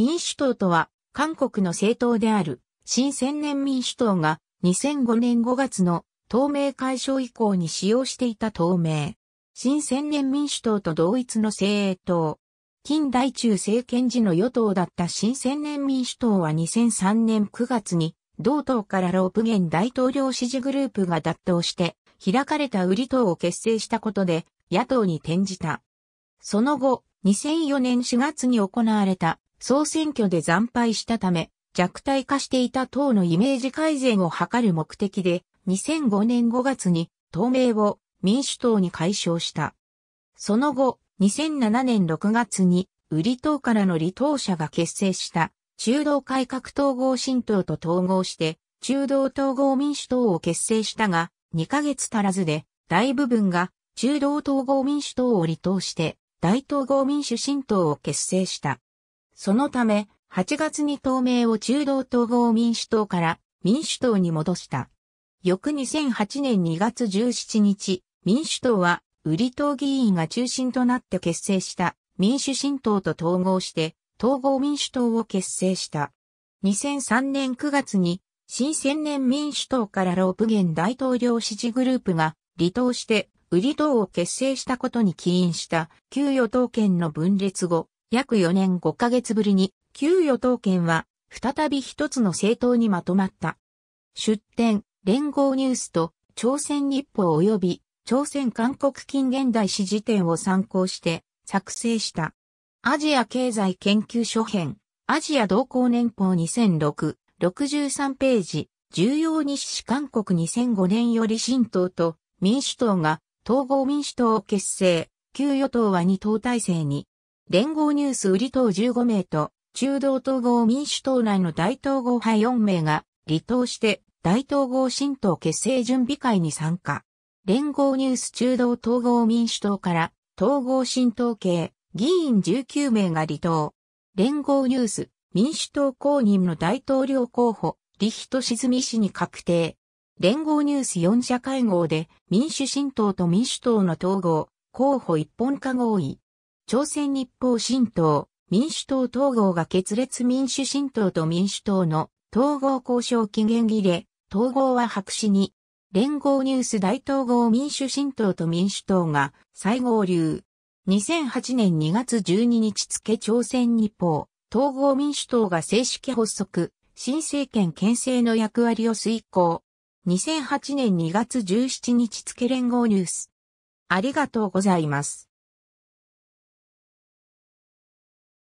民主党とは、韓国の政党である、新千年民主党が、2005年5月の、透明解消以降に使用していた透明。新千年民主党と同一の精鋭党。近代中政権時の与党だった新千年民主党は2003年9月に、同党からロープゲン大統領支持グループが脱党して、開かれた売り党を結成したことで、野党に転じた。その後、2004年4月に行われた総選挙で惨敗したため、弱体化していた党のイメージ改善を図る目的で、2005年5月に党名を民主党に解消した。その後、2007年6月に、売り党からの離党者が結成した中道改革統合新党と統合して、中道統合民主党を結成したが、2ヶ月足らずで、大部分が中道統合民主党を離党して、大統合民主新党を結成した。そのため、8月に党名を中道統合民主党から民主党に戻した。翌2008年2月17日、民主党は、ウリ党議員が中心となって結成した民主新党と統合して、統合民主党を結成した。2003年9月に、新千年民主党からロープン大統領支持グループが離党して、ウリ党を結成したことに起因した、旧与党権の分裂後、約4年5ヶ月ぶりに、旧与党権は、再び一つの政党にまとまった。出典、連合ニュースと、朝鮮日報及び、朝鮮韓国近現代史辞典を参考して、作成した。アジア経済研究所編、アジア同行年報2006、63ページ、重要日誌韓国2005年より新党と民主党が統合民主党を結成、旧与党は二党体制に連合ニュース売り党15名と、中道統合民主党内の大統合派4名が、離党して大統合新党結成準備会に参加。連合ニュース中道統合民主党から、統合新党系、議員19名が離党。連合ニュース、民主党公認の大統領候補、リシズ沈氏に確定。連合ニュース4社会合で民主新党と民主党の統合、候補一本化合意。朝鮮日報新党、民主党統合が決裂民主新党と民主党の統合交渉期限切れ、統合は白紙に、連合ニュース大統合民主新党と民主党が再合流。2008年2月12日付朝鮮日報、統合民主党が正式発足、新政権牽制の役割を遂行。2008年2月17日付連合ニュース。ありがとうございます。